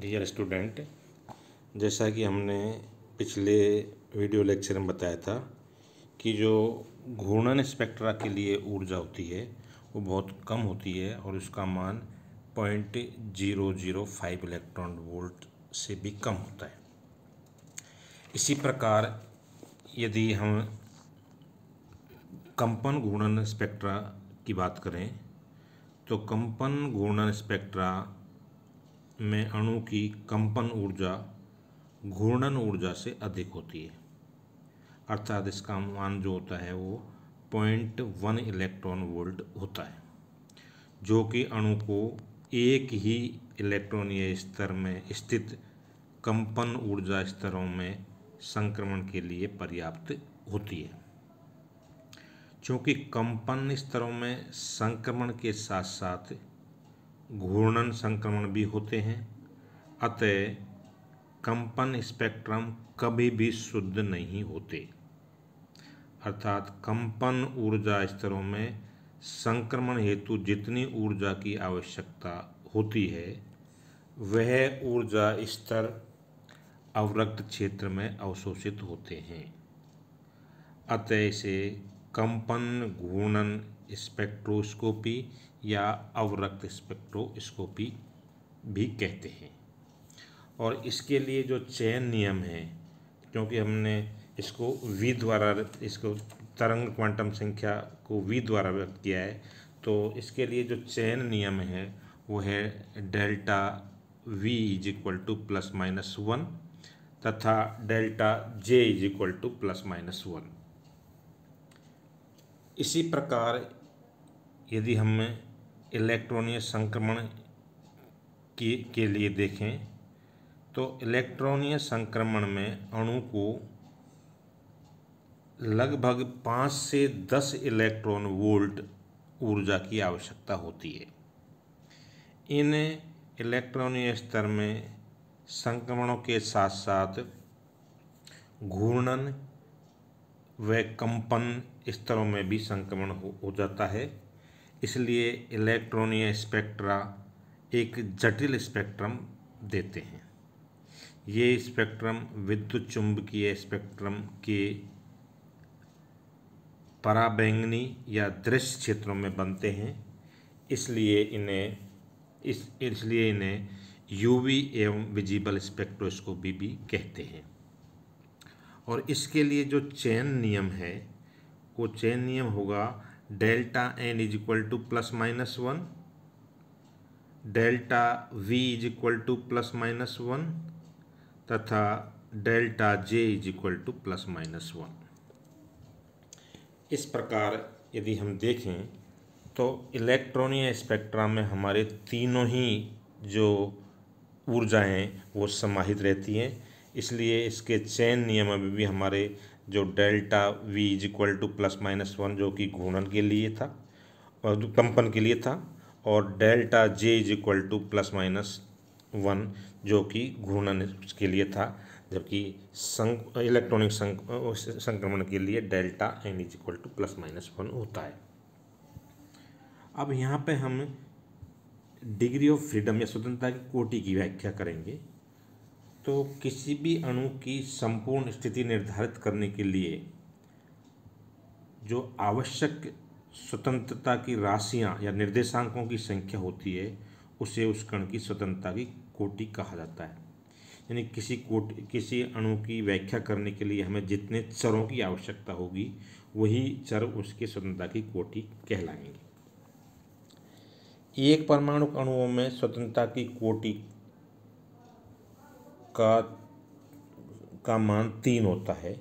dear student जैसा कि हमने पिछले वीडियो लेक्चर में बताया था कि जो घूर्णन स्पेक्ट्रा के लिए ऊर्जा होती है वो बहुत कम होती है और उसका मान point zero zero five electron volt से भी कम होता है इसी प्रकार यदि हम कंपन घूर्णन स्पेक्ट्रा की बात करें तो कंपन घूर्णन स्पेक्ट्रा में अणु की कंपन ऊर्जा घूर्णन ऊर्जा से अधिक होती है अर्थात इसका मान जो होता है वो पॉइंट वन इलेक्ट्रॉन वोल्ट होता है जो कि अणु को एक ही इलेक्ट्रॉनीय स्तर में स्थित कंपन ऊर्जा स्तरों में संक्रमण के लिए पर्याप्त होती है क्योंकि कंपन स्तरों में संक्रमण के साथ साथ घूर्णन संक्रमण भी होते हैं अतः कंपन स्पेक्ट्रम कभी भी शुद्ध नहीं होते अर्थात कंपन ऊर्जा स्तरों में संक्रमण हेतु जितनी ऊर्जा की आवश्यकता होती है वह ऊर्जा स्तर अवरक्त क्षेत्र में अवशोषित होते हैं अतः इसे कंपन घूर्णन स्पेक्ट्रोस्कोपी या अवरक्त स्पेक्ट्रोस्कोपी भी कहते हैं और इसके लिए जो चयन नियम है क्योंकि हमने इसको वी द्वारा इसको तरंग क्वांटम संख्या को वी द्वारा व्यक्त किया है तो इसके लिए जो चयन नियम है वो है delta V is equal to plus minus one तथा delta J is equal to plus minus one इसी प्रकार यदि हम इलेक्ट्रॉनिक संक्रमण के के लिए देखें तो इलेक्ट्रॉनिक संक्रमण में अणु को लगभग पाँच से दस इलेक्ट्रॉन वोल्ट ऊर्जा की आवश्यकता होती है इन इलेक्ट्रॉनिक स्तर में संक्रमणों के साथ साथ घूर्णन व कंपन स्तरों में भी संक्रमण हो, हो जाता है इसलिए इलेक्ट्रॉनिया स्पेक्ट्रा एक जटिल स्पेक्ट्रम देते हैं ये स्पेक्ट्रम विद्युत चुंबकीय स्पेक्ट्रम के पराबैंगनी या दृश्य क्षेत्रों में बनते हैं इसलिए इन्हें इस इसलिए इन्हें यूवी एवं विजिबल स्पेक्ट्रोस्कोपी भी कहते हैं और इसके लिए जो चयन नियम है को चेन नियम होगा delta N is equal to plus minus one delta V is equal to plus minus one तथा delta J is equal to plus minus one इस प्रकार यदि हम देखें तो इलेक्ट्रॉनिक स्पेक्ट्रा में हमारे तीनों ही जो ऊर्जाएं वो समाहित रहती हैं इसलिए इसके चैन नियम अभी भी हमारे जो delta V is equal to plus minus one जो कि घूर्णन के लिए था और कंपन के लिए था और delta J is equal to plus minus one जो कि घूर्णन के लिए था जबकि संक इलेक्ट्रॉनिक संक संक्रमण के लिए delta N is equal to plus minus one होता है अब यहाँ पे हम डिग्री ऑफ फ्रीडम या स्वतंत्रता की कोटि की व्याख्या करेंगे तो किसी भी अणु की संपूर्ण स्थिति निर्धारित करने के लिए जो आवश्यक स्वतंत्रता की राशियाँ या निर्देशांकों की संख्या होती है उसे उस कण की स्वतंत्रता की कोटि कहा जाता है यानी किसी कोट किसी अणु की व्याख्या करने के लिए हमें जितने चरों की आवश्यकता होगी वही चर उसकी स्वतंत्रता की कोटि कहलाएंगे एक परमाणु अणुओं में स्वतंत्रता की कोटि का का मान तीन होता है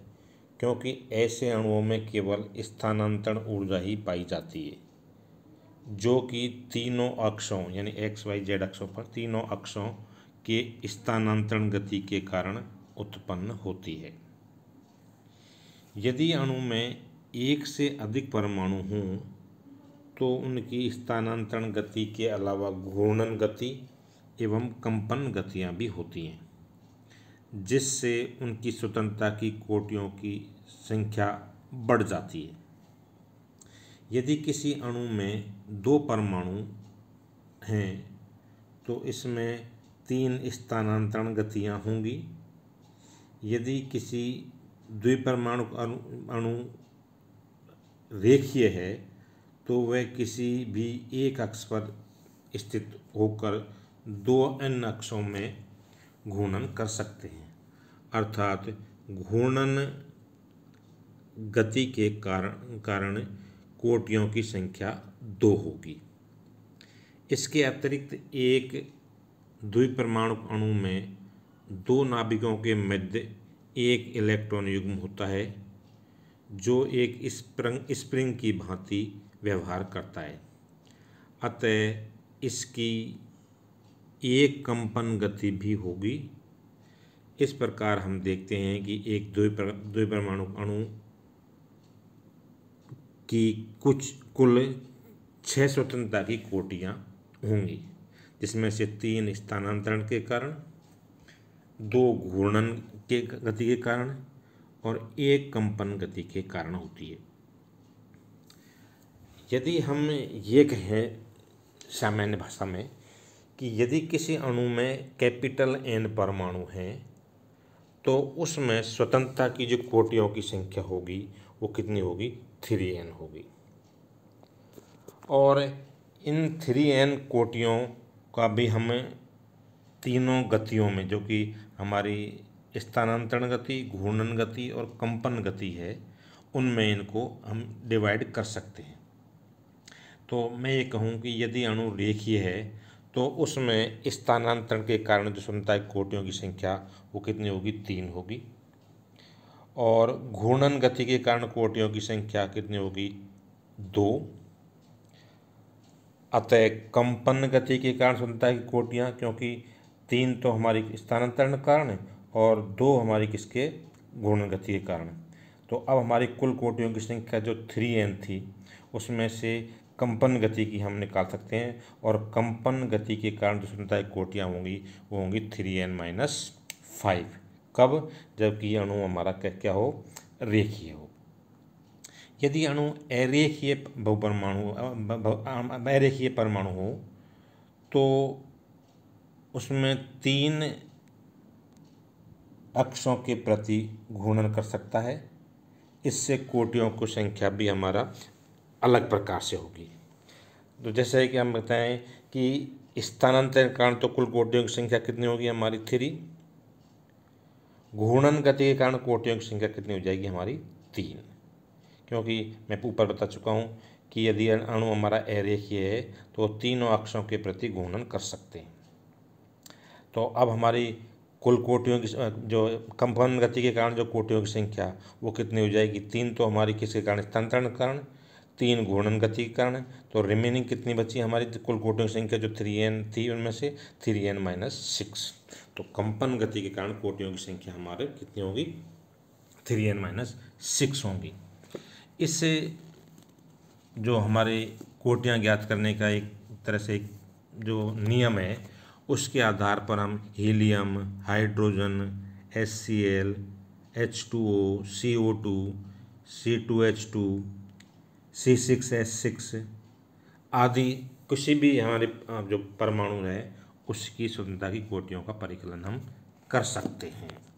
क्योंकि ऐसे अणुओं में केवल स्थानांतरण ऊर्जा ही पाई जाती है जो कि तीनों अक्षों यानी एक्स वाई जेड अक्षों पर तीनों अक्षों के स्थानांतरण गति के कारण उत्पन्न होती है यदि अणु में एक से अधिक परमाणु हों तो उनकी स्थानांतरण गति के अलावा घूर्णन गति एवं कंपन गतियां भी होती हैं जिससे उनकी स्वतंत्रता की कोटियों की संख्या बढ़ जाती है यदि किसी अणु में दो परमाणु हैं तो इसमें तीन स्थानांतरण गतियां होंगी यदि किसी द्विपरमाणु अणु रेखीय है तो वह किसी भी एक अक्ष पर स्थित होकर दो अन्य अक्षों में घूर्णन कर सकते हैं अर्थात घूर्णन गति के कारण कारण कोटियों की संख्या दो होगी इसके अतिरिक्त एक द्विपरमाणु अणु में दो नाभिकों के मध्य एक इलेक्ट्रॉन युग्म होता है जो एक स्प्रिंग स्प्रिंग की भांति व्यवहार करता है अतः इसकी एक कंपन गति भी होगी इस प्रकार हम देखते हैं कि एक दो परमाणु अणु की कुछ कुल छः स्वतंत्रता की कोटियाँ होंगी जिसमें से तीन स्थानांतरण के कारण दो घूर्णन के गति के कारण और एक कंपन गति के कारण होती है यदि हम ये कहें सामान्य भाषा में कि यदि किसी अणु में कैपिटल एन परमाणु हैं तो उसमें स्वतंत्रता की जो कोटियों की संख्या होगी वो कितनी होगी थ्री एन होगी और इन थ्री एन कोटियों का भी हमें तीनों गतियों में जो कि हमारी स्थानांतरण गति घूर्णन गति और कंपन गति है उनमें इनको हम डिवाइड कर सकते हैं तो मैं ये कहूँ कि यदि अणु रेखीय है तो उसमें स्थानांतरण के कारण जो समतायिक कोटियों की संख्या वो कितनी होगी तीन होगी और घूर्णन गति के कारण कोटियों की संख्या कितनी होगी दो अतः कंपन गति के कारण समतायिक कोटियाँ क्योंकि तीन तो हमारी स्थानांतरण कारण है और दो हमारी किसके घूर्णन गति के कारण है तो अब हमारी कुल कोटियों की संख्या जो थ्री एन थी उसमें से कंपन गति की हम निकाल सकते हैं और कंपन गति के कारण जो संतायक कोटियाँ होंगी वो होंगी थ्री एन माइनस फाइव कब जबकि अणु हमारा क्या क्या हो रेखीय हो यदि अणु अरेखीय बहुपरमाणु अरेखीय परमाणु हो तो उसमें तीन अक्षों के प्रति घूर्णन कर सकता है इससे कोटियों को संख्या भी हमारा अलग प्रकार से होगी तो जैसे कि हम बताएं कि स्थानांतरण कारण तो कुल कोटियों की संख्या कितनी होगी हमारी थ्री घूर्णन गति के कारण कोटियों की संख्या कितनी हो जाएगी हमारी तीन क्योंकि मैं ऊपर बता चुका हूँ कि यदि अणु हमारा अरेखीय है तो तीनों अक्षों के प्रति घूर्णन कर सकते हैं तो अब हमारी कुल कोटियों की जो कंपन गति के कारण जो कोटियों की संख्या वो कितनी हो जाएगी तीन तो हमारी किसके कारण स्थानांतरण कारण तीन घूर्णन गति के कारण तो रिमेनिंग कितनी बची हमारी कुल कोटियों की संख्या जो थ्री एन थी उनमें से थ्री एन माइनस सिक्स तो कंपन गति के कारण कोटियों की संख्या हमारे कितनी होगी थ्री एन माइनस सिक्स होंगी इससे जो हमारे कोटियाँ ज्ञात करने का एक तरह से एक जो नियम है उसके आधार पर हम helium hydrogen S C L H two O C O two C two H two C six S six आदि किसी भी हमारे जो परमाणु है उसकी स्वतंत्रता की कोटियों का परिकलन हम कर सकते हैं